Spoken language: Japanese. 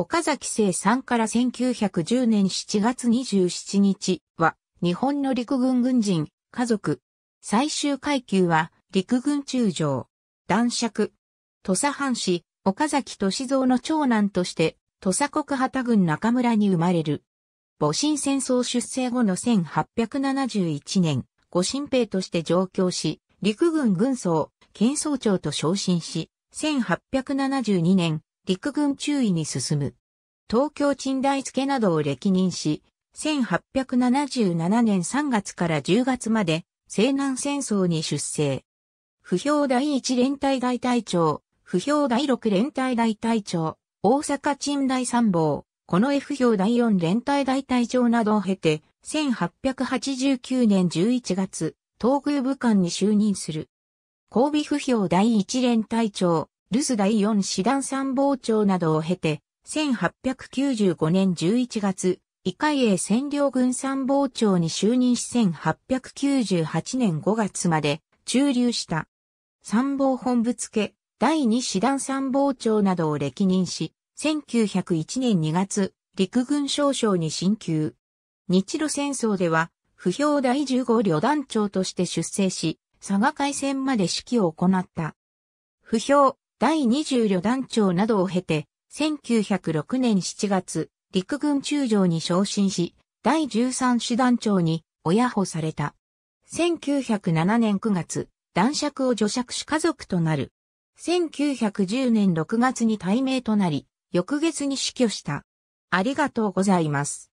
岡崎生産から1910年7月27日は、日本の陸軍軍人、家族。最終階級は、陸軍中将。男爵。土佐藩士、岡崎歳蔵の長男として、土佐国旗軍中村に生まれる。母親戦争出生後の1871年、ご新兵として上京し、陸軍軍曹、県総長と昇進し、1872年、陸軍中尉に進む。東京陳大付などを歴任し、1877年3月から10月まで西南戦争に出征。不評第1連隊大隊長、不評第6連隊大隊長、大阪陳大参謀、この F 評第4連隊大隊長などを経て、1889年11月、東宮武官に就任する。交尾不評第1連隊長、留守第4師団参謀長などを経て、1895年11月、伊海英占領軍参謀長に就任し1898年5月まで駐留した。参謀本部付、第2師団参謀長などを歴任し、1901年2月、陸軍少将に進級。日露戦争では、不評第15旅団長として出征し、佐賀海戦まで指揮を行った。不評、第20旅団長などを経て、1906年7月、陸軍中将に昇進し、第13師団長に親保された。1907年9月、男爵を女爵し家族となる。1910年6月に対名となり、翌月に死去した。ありがとうございます。